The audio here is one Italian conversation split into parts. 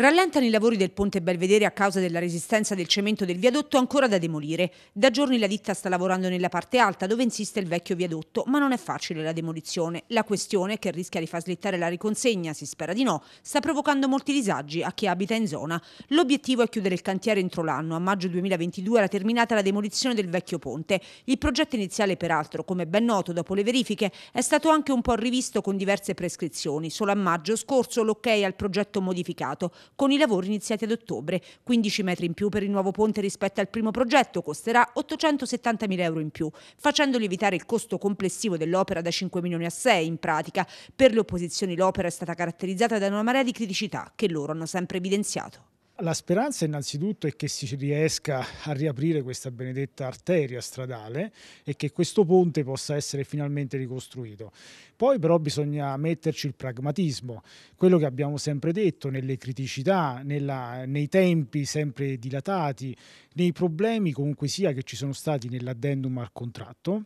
Rallentano i lavori del ponte Belvedere a causa della resistenza del cemento del viadotto ancora da demolire. Da giorni la ditta sta lavorando nella parte alta dove insiste il vecchio viadotto, ma non è facile la demolizione. La questione, che rischia di far slittare la riconsegna, si spera di no, sta provocando molti disagi a chi abita in zona. L'obiettivo è chiudere il cantiere entro l'anno. A maggio 2022 era terminata la demolizione del vecchio ponte. Il progetto iniziale, peraltro, come ben noto dopo le verifiche, è stato anche un po' rivisto con diverse prescrizioni. Solo a maggio scorso l'ok ok al progetto modificato con i lavori iniziati ad ottobre. 15 metri in più per il nuovo ponte rispetto al primo progetto costerà 870 mila euro in più, facendo lievitare il costo complessivo dell'opera da 5 milioni a 6 in pratica. Per le opposizioni l'opera è stata caratterizzata da una marea di criticità che loro hanno sempre evidenziato la speranza innanzitutto è che si riesca a riaprire questa benedetta arteria stradale e che questo ponte possa essere finalmente ricostruito. Poi però bisogna metterci il pragmatismo, quello che abbiamo sempre detto nelle criticità, nella, nei tempi sempre dilatati, nei problemi comunque sia che ci sono stati nell'addendum al contratto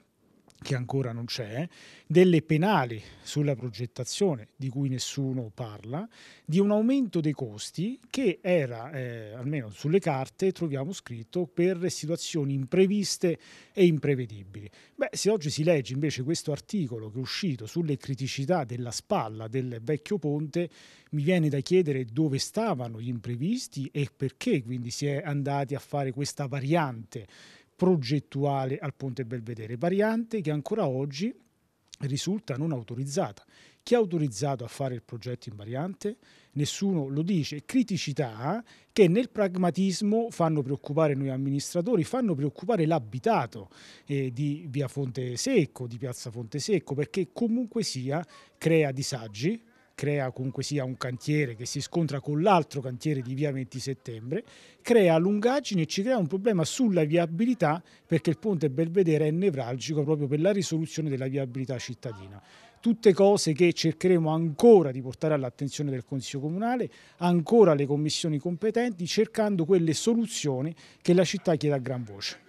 che ancora non c'è, delle penali sulla progettazione di cui nessuno parla, di un aumento dei costi che era, eh, almeno sulle carte, troviamo scritto per situazioni impreviste e imprevedibili. Beh, se oggi si legge invece questo articolo che è uscito sulle criticità della spalla del vecchio ponte, mi viene da chiedere dove stavano gli imprevisti e perché quindi si è andati a fare questa variante progettuale al Ponte Belvedere, variante che ancora oggi risulta non autorizzata. Chi è autorizzato a fare il progetto in variante? Nessuno lo dice. Criticità che nel pragmatismo fanno preoccupare noi amministratori, fanno preoccupare l'abitato eh, di via Fonte Secco, di piazza Fonte Secco, perché comunque sia crea disagi crea comunque sia un cantiere che si scontra con l'altro cantiere di via 20 settembre, crea lungaggini e ci crea un problema sulla viabilità perché il ponte Belvedere è nevralgico proprio per la risoluzione della viabilità cittadina tutte cose che cercheremo ancora di portare all'attenzione del Consiglio Comunale, ancora le commissioni competenti, cercando quelle soluzioni che la città chiede a gran voce.